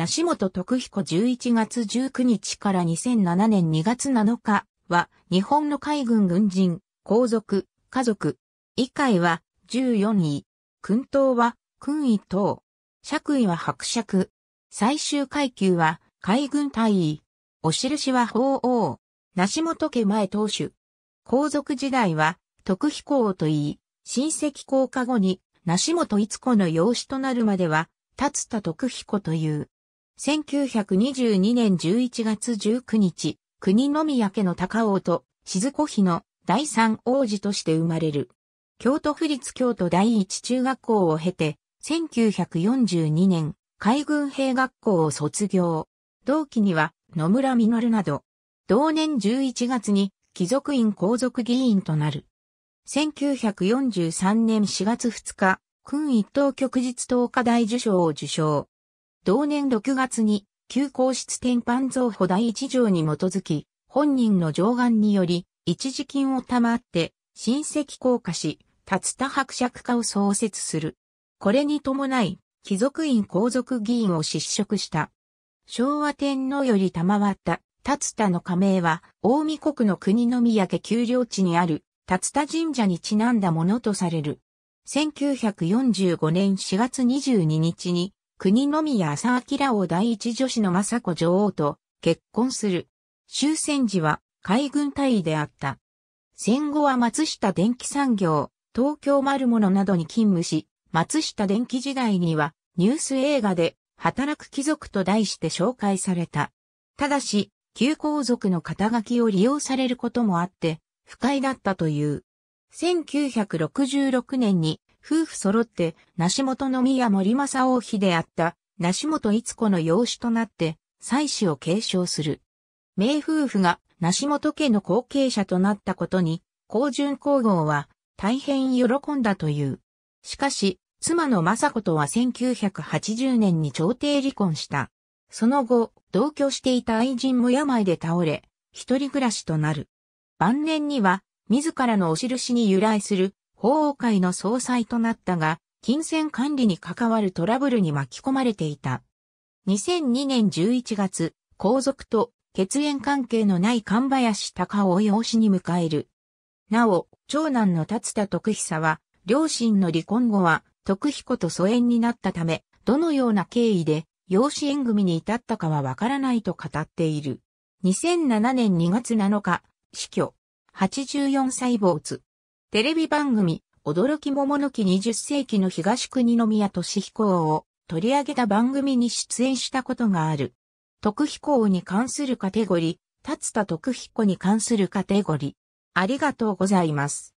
梨本徳彦11月19日から2007年2月7日は、日本の海軍軍人、皇族、家族。以下は、14位。訓頭は、訓位等。爵位は伯爵。最終階級は、海軍大尉。お印は法王。梨本家前当主。皇族時代は、徳彦王と言い、親戚降下後に、梨本いつ子の養子となるまでは、立田徳彦という。1922年11月19日、国の宮家の高王と静子妃の第三王子として生まれる。京都府立京都第一中学校を経て、1942年、海軍兵学校を卒業。同期には野村実など、同年11月に貴族院皇族議員となる。1943年4月2日、君一等旭日党課大受賞を受賞。同年6月に、旧皇室典換増法第一条に基づき、本人の上願により、一時金を賜って、親戚降下し、竜田伯爵家を創設する。これに伴い、貴族院皇族議員を失職した。昭和天皇より賜った、竜田の加盟は、大見国の国の宮家丘陵地にある、竜田神社にちなんだものとされる。1945年4月22日に、国宮朝明を第一女子の雅子女王と結婚する。終戦時は海軍大尉であった。戦後は松下電機産業、東京丸物などに勤務し、松下電機時代にはニュース映画で働く貴族と題して紹介された。ただし、旧皇族の肩書きを利用されることもあって、不快だったという。1966年に夫婦揃って、梨本の宮森正王妃であった、梨本逸子の養子となって、妻子を継承する。名夫婦が梨本家の後継者となったことに、高順皇后は大変喜んだという。しかし、妻の雅子とは1980年に朝廷離婚した。その後、同居していた愛人も病で倒れ、一人暮らしとなる。晩年には、自らのお印に由来する法王会の総裁となったが、金銭管理に関わるトラブルに巻き込まれていた。2002年11月、皇族と血縁関係のない神林隆夫を養子に迎える。なお、長男の達田徳久は、両親の離婚後は、徳彦と疎遠になったため、どのような経緯で、養子縁組に至ったかはわからないと語っている。2007年2月7日、死去。84歳坊主。テレビ番組、驚き桃の木20世紀の東国宮俊彦を取り上げた番組に出演したことがある。徳彦に関するカテゴリー、立田徳彦に関するカテゴリー。ありがとうございます。